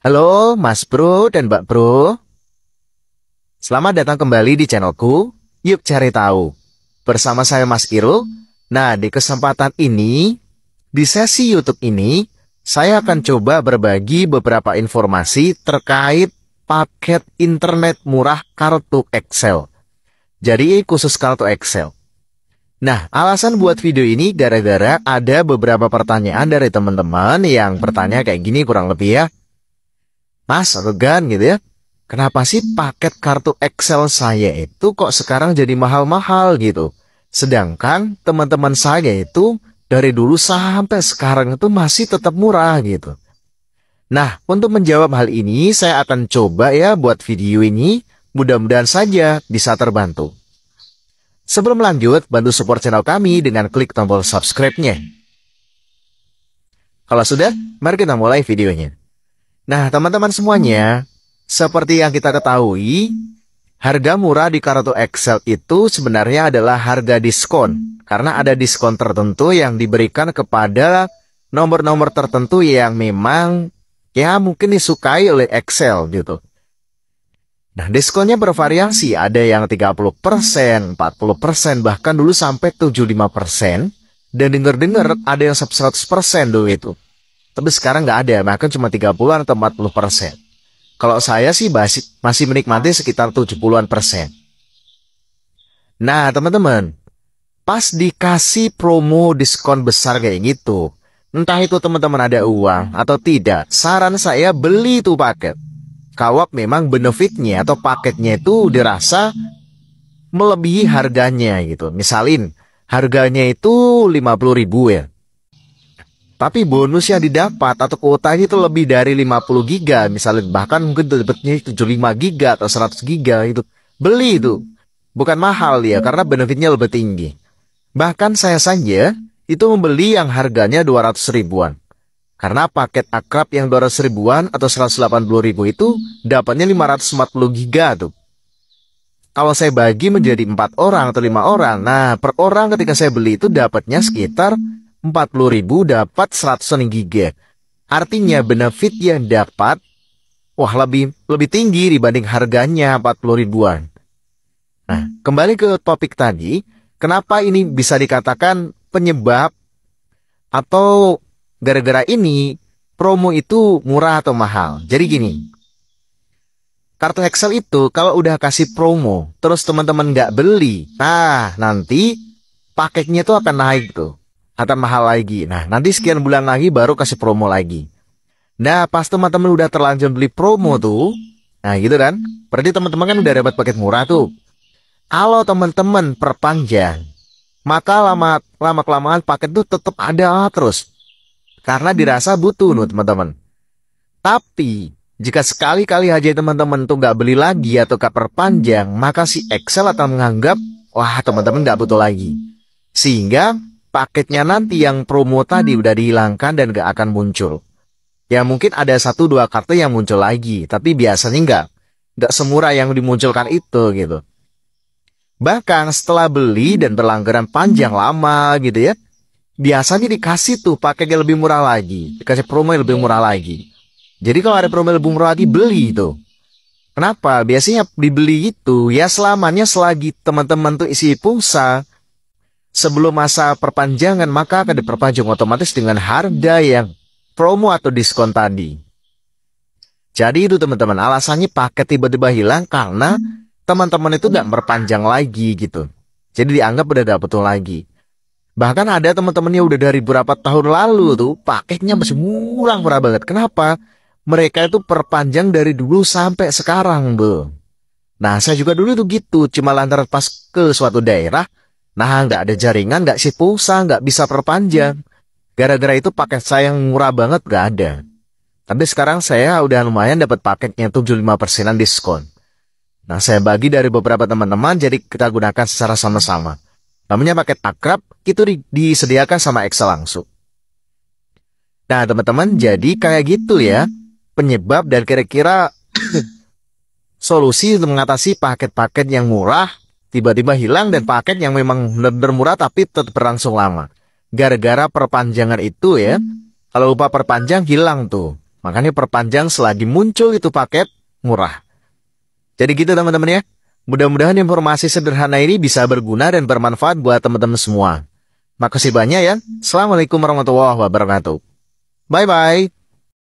Halo, Mas Bro dan Mbak Bro. Selamat datang kembali di channelku. Yuk cari tahu. Bersama saya Mas Irul. Nah, di kesempatan ini, di sesi YouTube ini, saya akan coba berbagi beberapa informasi terkait paket internet murah kartu Excel. Jadi khusus kartu Excel. Nah, alasan buat video ini gara-gara ada beberapa pertanyaan dari teman-teman yang bertanya kayak gini kurang lebih ya. Mas Gan gitu ya. Kenapa sih paket kartu Excel saya itu kok sekarang jadi mahal-mahal gitu? Sedangkan teman-teman saya itu dari dulu sampai sekarang itu masih tetap murah gitu. Nah, untuk menjawab hal ini saya akan coba ya buat video ini. Mudah-mudahan saja bisa terbantu. Sebelum lanjut, bantu support channel kami dengan klik tombol subscribe-nya. Kalau sudah, mari kita mulai videonya. Nah, teman-teman semuanya, seperti yang kita ketahui, harga murah di kartu Excel itu sebenarnya adalah harga diskon, karena ada diskon tertentu yang diberikan kepada nomor-nomor tertentu yang memang ya mungkin disukai oleh Excel gitu. Nah, diskonnya bervariasi, ada yang 30%, 40%, bahkan dulu sampai 75%, dan denger-dengar ada yang 100% dulu itu. Tapi sekarang nggak ada, bahkan cuma 30-an atau 40 persen. Kalau saya sih masih, masih menikmati sekitar 70-an persen. Nah, teman-teman, pas dikasih promo diskon besar kayak gitu, entah itu teman-teman ada uang atau tidak, saran saya beli tuh paket. Kawap memang benefitnya atau paketnya itu dirasa melebihi harganya gitu. Misalin, harganya itu 50 ribu ya tapi bonus yang didapat atau kuotanya itu lebih dari 50 giga misalnya bahkan mungkin dapatnya 75 giga atau 100 giga itu beli itu bukan mahal ya karena benefitnya lebih tinggi bahkan saya saja itu membeli yang harganya 200 ribuan karena paket akrab yang 200 ribuan atau 180 ribu itu dapatnya 540 giga tuh kalau saya bagi menjadi empat orang atau lima orang, nah per orang ketika saya beli itu dapatnya sekitar 40.000 dapat 100 GB. Artinya hmm. benefit yang dapat wah lebih lebih tinggi dibanding harganya 40 ribuan. Nah, hmm. kembali ke topik tadi, kenapa ini bisa dikatakan penyebab atau gara-gara ini promo itu murah atau mahal. Jadi gini, hmm. kartu Excel itu kalau udah kasih promo, terus teman-teman nggak beli, nah nanti paketnya itu akan naik tuh atau mahal lagi. Nah, nanti sekian hmm. bulan lagi baru kasih promo lagi. Nah, pas teman-teman udah terlanjur beli promo hmm. tuh, nah gitu kan? Berarti teman-teman kan udah hmm. dapat paket murah tuh. Kalau teman-teman perpanjang, maka lama lama kelamaan paket tuh tetap ada terus. Karena dirasa butuh loh teman-teman. Tapi jika sekali-kali aja teman-teman tuh nggak beli lagi atau nggak perpanjang, maka si Excel akan menganggap, wah teman-teman nggak butuh lagi. Sehingga paketnya nanti yang promo tadi hmm. udah dihilangkan dan gak akan muncul. Ya mungkin ada satu dua kartu yang muncul lagi, tapi biasanya nggak nggak semurah yang dimunculkan itu gitu. Bahkan setelah beli hmm. dan berlangganan panjang hmm. lama gitu ya, biasanya dikasih tuh paketnya lebih murah lagi, dikasih promo yang lebih iya. murah lagi. Jadi kalau ada promo lebih murah lagi beli itu. Kenapa? Biasanya dibeli itu ya selamanya selagi teman-teman tuh isi pulsa, sebelum masa perpanjangan maka akan diperpanjang otomatis dengan harga yang promo atau diskon tadi. Jadi itu teman-teman alasannya paket tiba-tiba hilang karena hmm. teman-teman itu nggak berpanjang hmm. lagi gitu. Jadi dianggap udah dapet lagi. Bahkan ada teman-temannya udah dari beberapa tahun lalu tuh paketnya masih hmm. murah-murah banget. Kenapa? Mereka itu perpanjang dari dulu sampai sekarang, bu? Nah, saya juga dulu tuh gitu, cuma lantaran pas ke suatu daerah, Nah, nggak ada jaringan, nggak sih? pulsa, nggak bisa perpanjang. Gara-gara itu paket saya yang murah banget nggak ada. Tapi sekarang saya udah lumayan dapat paketnya 75 persenan diskon. Nah, saya bagi dari beberapa teman-teman, jadi kita gunakan secara sama-sama. Namanya paket akrab, itu disediakan sama Excel langsung. Nah, teman-teman, jadi kayak gitu ya. Penyebab dan kira-kira solusi untuk mengatasi paket-paket yang murah tiba-tiba hilang dan hmm. paket yang memang benar-benar murah tapi tetap berlangsung lama. Gara-gara perpanjangan itu ya, hmm. kalau lupa perpanjang hilang tuh. Makanya perpanjang selagi muncul itu paket murah. Jadi gitu teman-teman ya. Mudah-mudahan informasi sederhana ini bisa berguna dan bermanfaat buat teman-teman semua. Makasih banyak ya. Assalamualaikum warahmatullahi wabarakatuh. Bye-bye.